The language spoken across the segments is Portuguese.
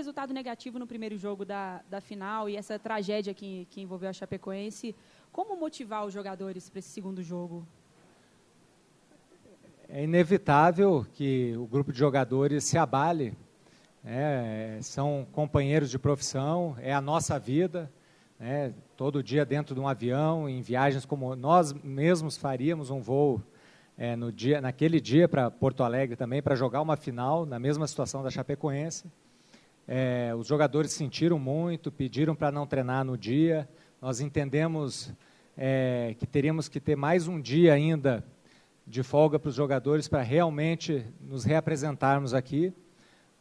resultado negativo no primeiro jogo da, da final e essa tragédia que, que envolveu a Chapecoense, como motivar os jogadores para esse segundo jogo? É inevitável que o grupo de jogadores se abale. Né? São companheiros de profissão, é a nossa vida. Né? Todo dia dentro de um avião, em viagens como nós mesmos faríamos um voo é, no dia, naquele dia para Porto Alegre também, para jogar uma final, na mesma situação da Chapecoense. É, os jogadores sentiram muito, pediram para não treinar no dia. Nós entendemos é, que teríamos que ter mais um dia ainda de folga para os jogadores para realmente nos reapresentarmos aqui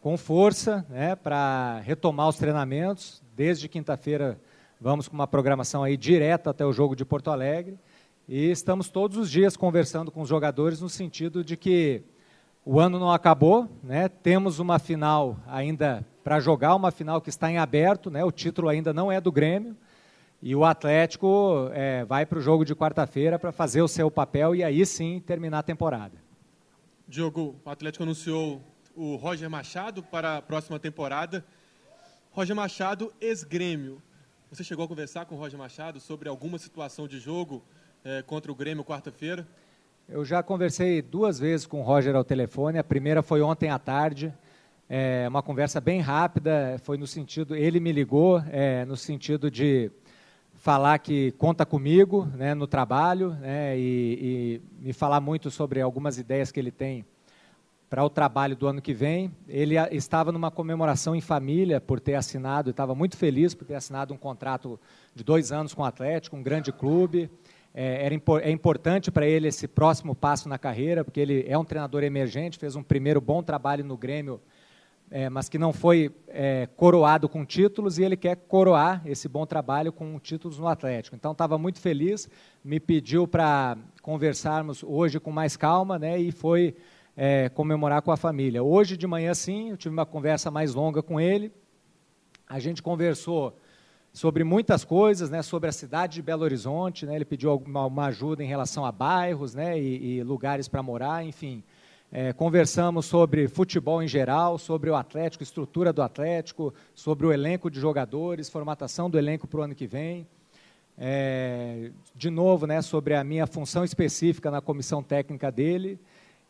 com força, né, para retomar os treinamentos. Desde quinta-feira vamos com uma programação aí direta até o jogo de Porto Alegre e estamos todos os dias conversando com os jogadores no sentido de que o ano não acabou, né? temos uma final ainda para jogar, uma final que está em aberto, né? o título ainda não é do Grêmio. E o Atlético é, vai para o jogo de quarta-feira para fazer o seu papel e aí sim terminar a temporada. Diogo, o Atlético anunciou o Roger Machado para a próxima temporada. Roger Machado, ex-grêmio. Você chegou a conversar com o Roger Machado sobre alguma situação de jogo é, contra o Grêmio quarta-feira? Eu já conversei duas vezes com o Roger ao telefone. A primeira foi ontem à tarde. É, uma conversa bem rápida. Foi no sentido, ele me ligou é, no sentido de falar que conta comigo, né, no trabalho, né, e, e me falar muito sobre algumas ideias que ele tem para o trabalho do ano que vem. Ele ah, estava numa comemoração em família por ter assinado, estava muito feliz por ter assinado um contrato de dois anos com o Atlético, um grande clube é, era, é importante para ele esse próximo passo na carreira, porque ele é um treinador emergente, fez um primeiro bom trabalho no Grêmio, é, mas que não foi é, coroado com títulos, e ele quer coroar esse bom trabalho com títulos no Atlético. Então, estava muito feliz, me pediu para conversarmos hoje com mais calma, né, e foi é, comemorar com a família. Hoje de manhã, sim, eu tive uma conversa mais longa com ele, a gente conversou sobre muitas coisas, né, sobre a cidade de Belo Horizonte. Né, ele pediu uma, uma ajuda em relação a bairros né, e, e lugares para morar, enfim. É, conversamos sobre futebol em geral, sobre o Atlético, estrutura do Atlético, sobre o elenco de jogadores, formatação do elenco para o ano que vem. É, de novo, né, sobre a minha função específica na comissão técnica dele.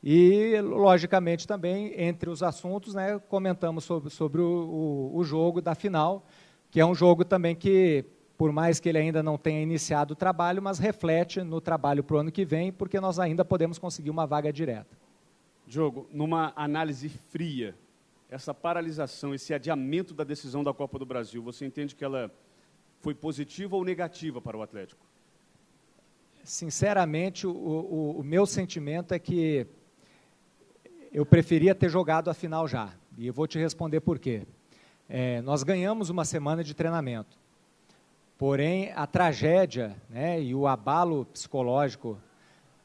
E, logicamente, também, entre os assuntos, né, comentamos sobre, sobre o, o, o jogo da final que é um jogo também que, por mais que ele ainda não tenha iniciado o trabalho, mas reflete no trabalho para o ano que vem, porque nós ainda podemos conseguir uma vaga direta. Diogo, numa análise fria, essa paralisação, esse adiamento da decisão da Copa do Brasil, você entende que ela foi positiva ou negativa para o Atlético? Sinceramente, o, o, o meu sentimento é que eu preferia ter jogado a final já. E eu vou te responder por quê. É, nós ganhamos uma semana de treinamento. Porém, a tragédia né, e o abalo psicológico,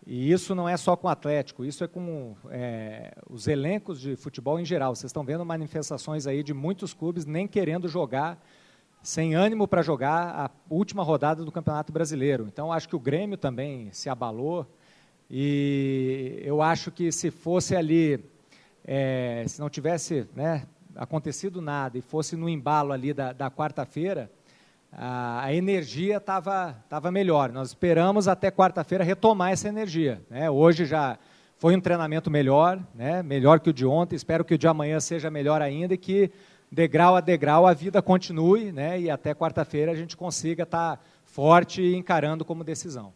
e isso não é só com o Atlético, isso é com é, os elencos de futebol em geral. Vocês estão vendo manifestações aí de muitos clubes nem querendo jogar, sem ânimo para jogar a última rodada do Campeonato Brasileiro. Então, acho que o Grêmio também se abalou. E eu acho que se fosse ali, é, se não tivesse né, acontecido nada e fosse no embalo ali da, da quarta-feira, a, a, energia estava tava melhor. Nós esperamos até quarta-feira retomar essa energia. Né? Hoje já foi um treinamento melhor, né? melhor que o de ontem. Espero que o de amanhã seja melhor ainda e que degrau a degrau a vida continue né? e até quarta-feira a gente consiga estar tá forte e encarando como decisão.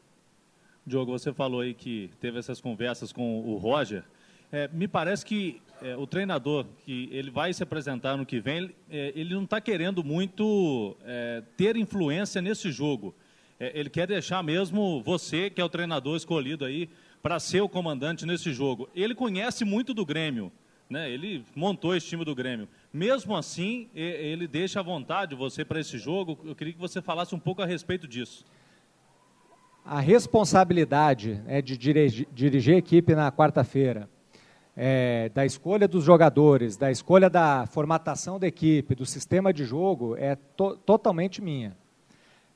Diogo, você falou aí que teve essas conversas com o Roger. É, me parece que é, o treinador que ele vai se apresentar no que vem, ele, é, ele não está querendo muito é, ter influência nesse jogo. É, ele quer deixar mesmo você, que é o treinador escolhido aí, para ser o comandante nesse jogo. Ele conhece muito do Grêmio, né? ele montou esse time do Grêmio. Mesmo assim, ele deixa à vontade você para esse jogo. Eu queria que você falasse um pouco a respeito disso. A responsabilidade é de dirigir, dirigir a equipe na quarta-feira é, da escolha dos jogadores, da escolha da formatação da equipe, do sistema de jogo, é to totalmente minha.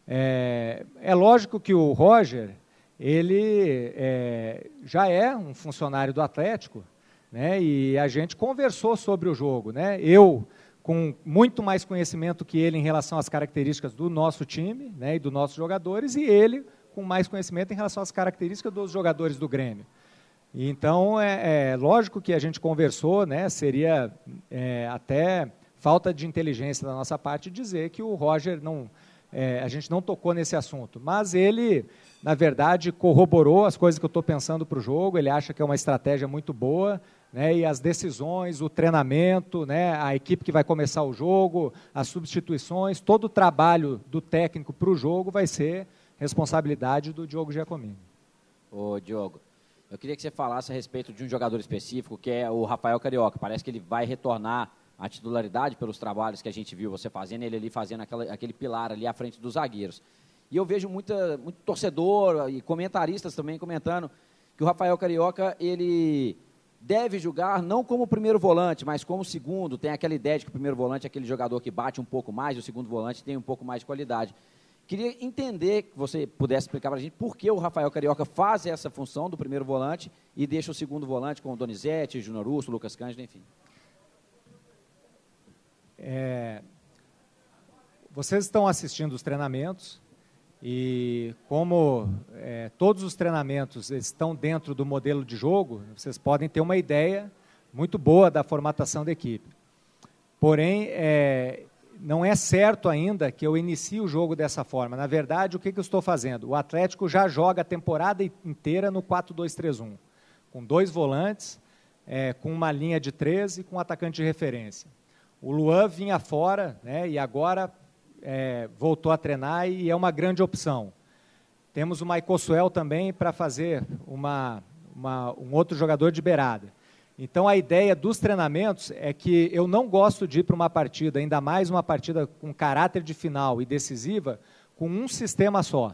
É, é, lógico que o Roger, ele é, já é um funcionário do Atlético, né, e a gente conversou sobre o jogo. Né, eu, com muito mais conhecimento que ele em relação às características do nosso time né, e dos nossos jogadores, e ele com mais conhecimento em relação às características dos jogadores do Grêmio. Então, é, é, lógico que a gente conversou, né, seria é, até falta de inteligência da nossa parte dizer que o Roger não. É, a gente não tocou nesse assunto. Mas ele, na verdade, corroborou as coisas que eu estou pensando para o jogo, ele acha que é uma estratégia muito boa. Né, e as decisões, o treinamento, né, a equipe que vai começar o jogo, as substituições, todo o trabalho do técnico para o jogo vai ser responsabilidade do Diogo Giacomini. Ô, Diogo, eu queria que você falasse a respeito de um jogador específico, que é o Rafael Carioca. Parece que ele vai retornar à titularidade pelos trabalhos que a gente viu você fazendo, ele ali fazendo aquela, aquele pilar ali à frente dos zagueiros. E eu vejo muita, muito torcedor e comentaristas também comentando que o Rafael Carioca, ele deve jogar não como primeiro volante, mas como segundo. Tem aquela ideia de que o primeiro volante é aquele jogador que bate um pouco mais, e o segundo volante tem um pouco mais de qualidade. Queria entender que você pudesse explicar para a gente por que o Rafael Carioca faz essa função do primeiro volante e deixa o segundo volante com o Donizete, Junior Urso, Lucas Cândido, enfim. É, vocês estão assistindo os treinamentos e como é, todos os treinamentos estão dentro do modelo de jogo, vocês podem ter uma ideia muito boa da formatação da equipe. Porém, é, não é certo ainda que eu inicie o jogo dessa forma. Na verdade, o que, que eu estou fazendo? O Atlético já joga a temporada inteira no 4-2-3-1, com dois volantes, é, com uma linha de 13 e com um atacante de referência. O Luan vinha fora né, e agora é, voltou a treinar e é uma grande opção. Temos o Maico Suel também para fazer uma, uma, um outro jogador de beirada. Então a ideia dos treinamentos é que eu não gosto de ir para uma partida, ainda mais uma partida com caráter de final e decisiva, com um sistema só.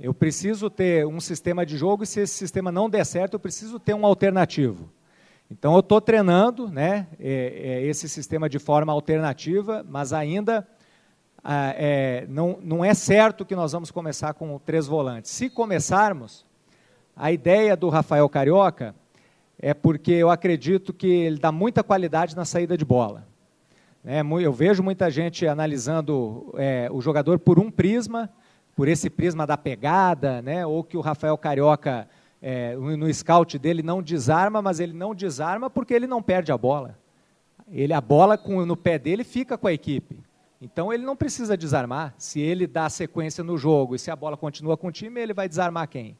Eu preciso ter um sistema de jogo e se esse sistema não der certo, eu preciso ter um alternativo. Então eu estou treinando né, é, é, esse sistema de forma alternativa, mas ainda ah, é, não, não é certo que nós vamos começar com três volantes. Se começarmos, a ideia do Rafael Carioca é porque eu acredito que ele dá muita qualidade na saída de bola. Né? eu vejo muita gente analisando é, o jogador por um prisma, por esse prisma da pegada, né, ou que o Rafael Carioca, é, no scout dele, não desarma, mas ele não desarma porque ele não perde a bola. Ele A bola no pé dele fica com a equipe. Então ele não precisa desarmar. Se ele dá sequência no jogo e se a bola continua com o time, ele vai desarmar quem?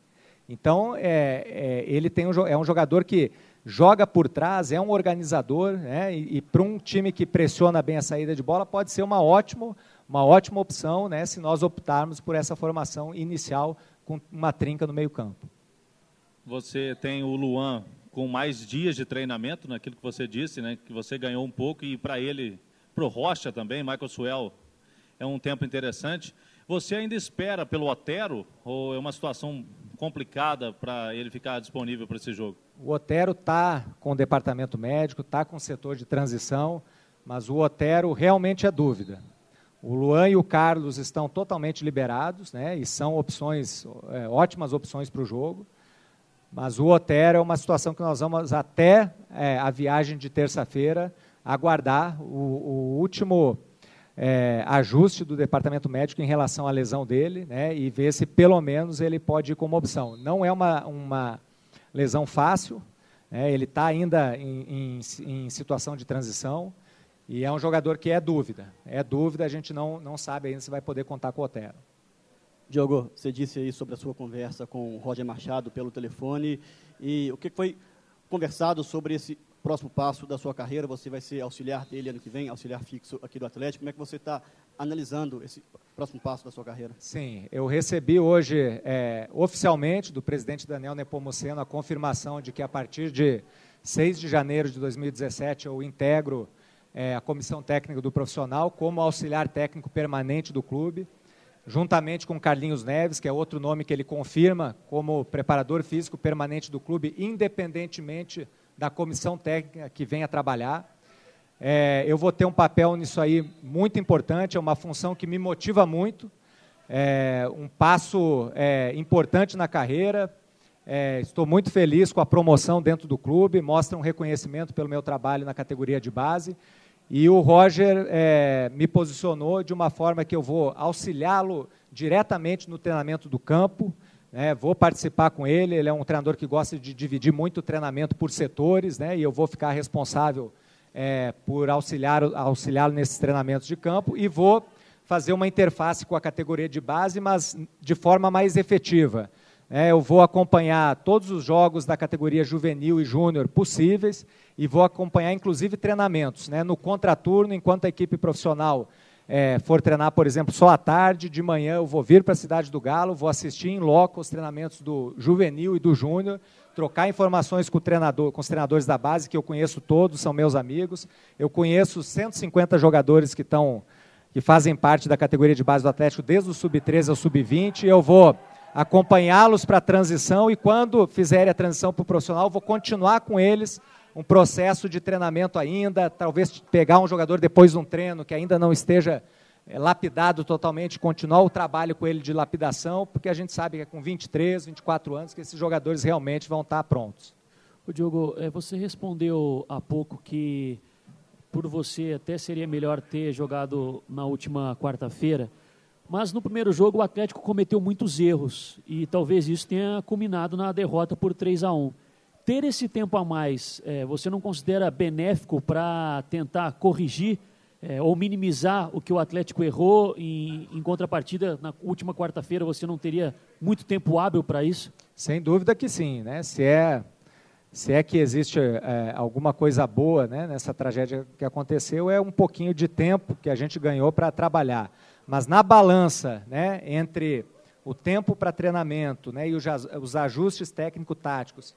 Então, é, é, ele tem um, é um jogador que joga por trás, é um organizador, né? e, e para um time que pressiona bem a saída de bola, pode ser uma, ótima uma ótima opção né? se nós optarmos por essa formação inicial com uma trinca no meio-campo. Você tem o Luan com mais dias de treinamento, naquilo né, que você disse, né? que você ganhou um pouco, e para ele, para o Rocha também, Michael Suel, é um tempo interessante. Você ainda espera pelo Otero ou é uma situação complicada para ele ficar disponível para esse jogo? O Otero está com o departamento médico, está com o setor de transição, mas o Otero realmente é dúvida. O Luan e o Carlos estão totalmente liberados, né? E são opções, é, ótimas opções para o jogo. Mas o Otero é uma situação que nós vamos até é, a viagem de terça-feira aguardar o, o último é, ajuste do departamento médico em relação à lesão dele né, e ver se pelo menos ele pode ir como opção. Não é uma, uma lesão fácil, né, ele está ainda em, em, em, situação de transição e é um jogador que é dúvida. É dúvida, a gente não, não sabe ainda se vai poder contar com o Otero. Diogo, você disse aí sobre a sua conversa com o Roger Machado pelo telefone e o que foi conversado sobre esse próximo passo da sua carreira, você vai ser auxiliar dele ano que vem, auxiliar fixo aqui do Atlético. Como é que você está analisando esse próximo passo da sua carreira? Sim, eu recebi hoje é, oficialmente do presidente Daniel Nepomuceno a confirmação de que a partir de 6 de janeiro de 2017 eu integro é, a comissão técnica do profissional como auxiliar técnico permanente do clube, juntamente com Carlinhos Neves, que é outro nome que ele confirma como preparador físico permanente do clube, independentemente da comissão técnica que venha trabalhar. É, eu vou ter um papel nisso aí muito importante, é uma função que me motiva muito, é um passo é, importante na carreira. É, estou muito feliz com a promoção dentro do clube, mostra um reconhecimento pelo meu trabalho na categoria de base. E o Roger é, me posicionou de uma forma que eu vou auxiliá-lo diretamente no treinamento do campo, né, vou participar com ele. Ele é um treinador que gosta de dividir muito o treinamento por setores, né, e eu vou ficar responsável é, por auxiliar auxiliá-lo nesses treinamentos de campo e vou fazer uma interface com a categoria de base, mas de forma mais efetiva. É, eu vou acompanhar todos os jogos da categoria juvenil e júnior possíveis e vou acompanhar inclusive treinamentos, né, no contraturno enquanto a equipe profissional é, for treinar, por exemplo, só à tarde, de manhã eu vou vir para a Cidade do Galo, vou assistir em loco os treinamentos do juvenil e do júnior, trocar informações com, treinador, com os treinadores da base, que eu conheço todos, são meus amigos. Eu conheço 150 jogadores que estão que fazem parte da categoria de base do Atlético desde o sub-13 ao sub-20. Eu vou acompanhá-los para a transição e quando fizerem a transição para o profissional, vou continuar com eles um processo de treinamento ainda, talvez pegar um jogador depois de um treino que ainda não esteja é, lapidado totalmente, continuar o trabalho com ele de lapidação, porque a gente sabe que é com 23, 24 anos que esses jogadores realmente vão estar prontos. O Diogo, é, você respondeu há pouco que por você até seria melhor ter jogado na última quarta-feira, mas no primeiro jogo o Atlético cometeu muitos erros e talvez isso tenha culminado na derrota por 3 a 1 ter esse tempo a mais, é, você não considera benéfico para tentar corrigir é, ou minimizar o que o Atlético errou em, em contrapartida na última quarta-feira? Você não teria muito tempo hábil para isso? Sem dúvida que sim, né? Se é se é que existe é, alguma coisa boa né, nessa tragédia que aconteceu, é um pouquinho de tempo que a gente ganhou para trabalhar. Mas na balança né, entre o tempo para treinamento né, e os ajustes técnico-táticos,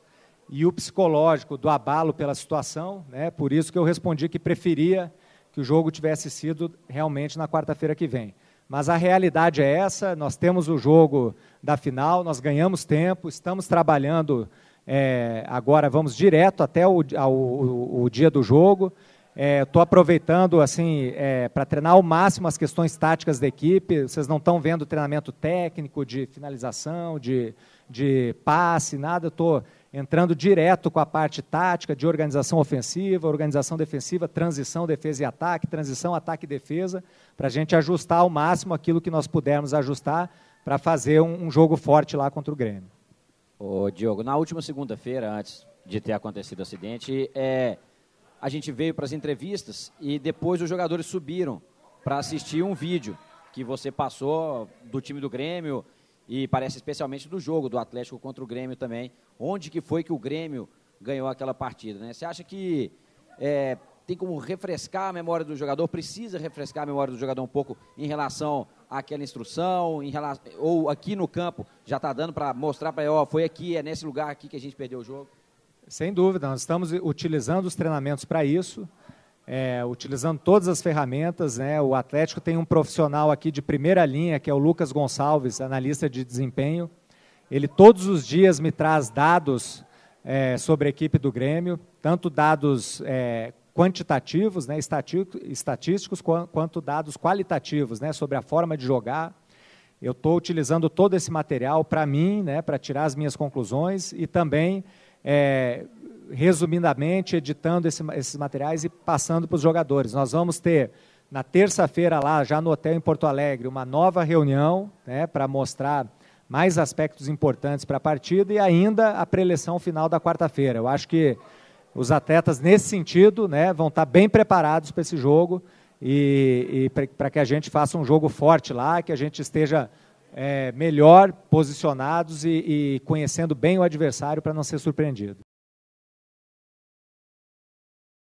e o psicológico do abalo pela situação, né? Por isso que eu respondi que preferia que o jogo tivesse sido realmente na quarta-feira que vem. Mas a realidade é essa, nós temos o jogo da final, nós ganhamos tempo, estamos trabalhando é, agora, vamos direto até o, ao, o, o dia do jogo. Estou é, aproveitando assim é, para treinar ao máximo as questões táticas da equipe. Vocês não estão vendo treinamento técnico, de finalização, de, de passe, nada. Estou entrando direto com a parte tática de organização ofensiva, organização defensiva, transição, defesa e ataque, transição, ataque e defesa, para a gente ajustar ao máximo aquilo que nós pudermos ajustar para fazer um, um, jogo forte lá contra o Grêmio. Ô, Diogo, na última segunda-feira, antes de ter acontecido o acidente, é, a gente veio para as entrevistas e depois os jogadores subiram para assistir um vídeo que você passou do time do Grêmio e parece especialmente do jogo do Atlético contra o Grêmio também. Onde que foi que o Grêmio ganhou aquela partida? Né? Você acha que é, tem como refrescar a memória do jogador? Precisa refrescar a memória do jogador um pouco em relação àquela instrução, em relação, ou aqui no campo já está dando para mostrar para ele, ó, foi aqui, é nesse lugar aqui que a gente perdeu o jogo? Sem dúvida, nós estamos utilizando os treinamentos para isso é, utilizando todas as ferramentas. Né? O Atlético tem um profissional aqui de primeira linha, que é o Lucas Gonçalves, analista de desempenho. Ele todos os dias me traz dados é, sobre a equipe do Grêmio, tanto dados é, quantitativos, né, estatísticos, quanto dados qualitativos, né, sobre a forma de jogar. Eu estou utilizando todo esse material para mim, né, para tirar as minhas conclusões e também é, resumidamente editando esse, esses materiais e passando para os jogadores. Nós vamos ter na terça-feira lá, já no hotel em Porto Alegre, uma nova reunião né, para mostrar mais aspectos importantes para a partida e ainda a preleção final da quarta-feira. Eu acho que os atletas, nesse sentido, né, vão estar bem preparados para esse jogo e, e para que a gente faça um jogo forte lá, que a gente esteja é, melhor posicionados e, e conhecendo bem o adversário para não ser surpreendido.